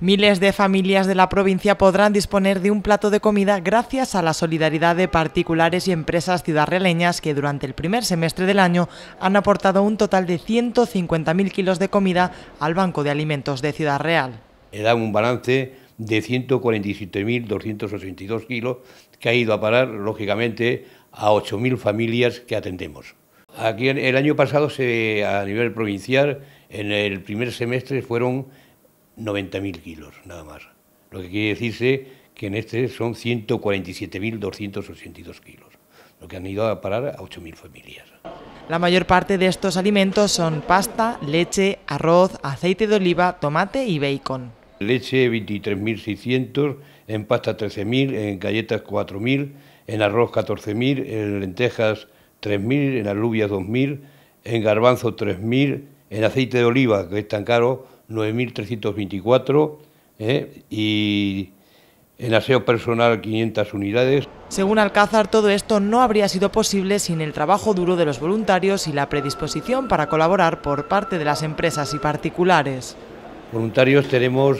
Miles de familias de la provincia podrán disponer de un plato de comida gracias a la solidaridad de particulares y empresas ciudadreleñas que durante el primer semestre del año han aportado un total de 150.000 kilos de comida al Banco de Alimentos de Ciudad Real. dado un balance de 147.282 kilos que ha ido a parar, lógicamente, a 8.000 familias que atendemos. Aquí el año pasado, a nivel provincial, en el primer semestre fueron 90.000 kilos, nada más. Lo que quiere decirse que en este son 147.282 kilos, lo que han ido a parar a 8.000 familias. La mayor parte de estos alimentos son pasta, leche, arroz, aceite de oliva, tomate y bacon. Leche 23.600, en pasta 13.000, en galletas 4.000, en arroz 14.000, en lentejas 3.000, en alubias 2.000, en garbanzo 3.000, en aceite de oliva, que es tan caro, 9.324 ¿eh? y en aseo personal 500 unidades. Según Alcázar, todo esto no habría sido posible sin el trabajo duro de los voluntarios y la predisposición para colaborar por parte de las empresas y particulares. Voluntarios tenemos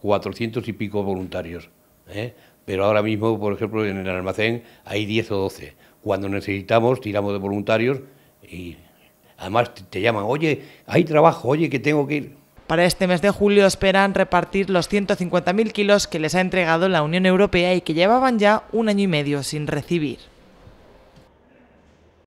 400 mm, y pico voluntarios, ¿eh? pero ahora mismo, por ejemplo, en el almacén hay 10 o 12. Cuando necesitamos, tiramos de voluntarios y Además te llaman, oye, hay trabajo, oye, que tengo que ir. Para este mes de julio esperan repartir los 150.000 kilos que les ha entregado la Unión Europea y que llevaban ya un año y medio sin recibir.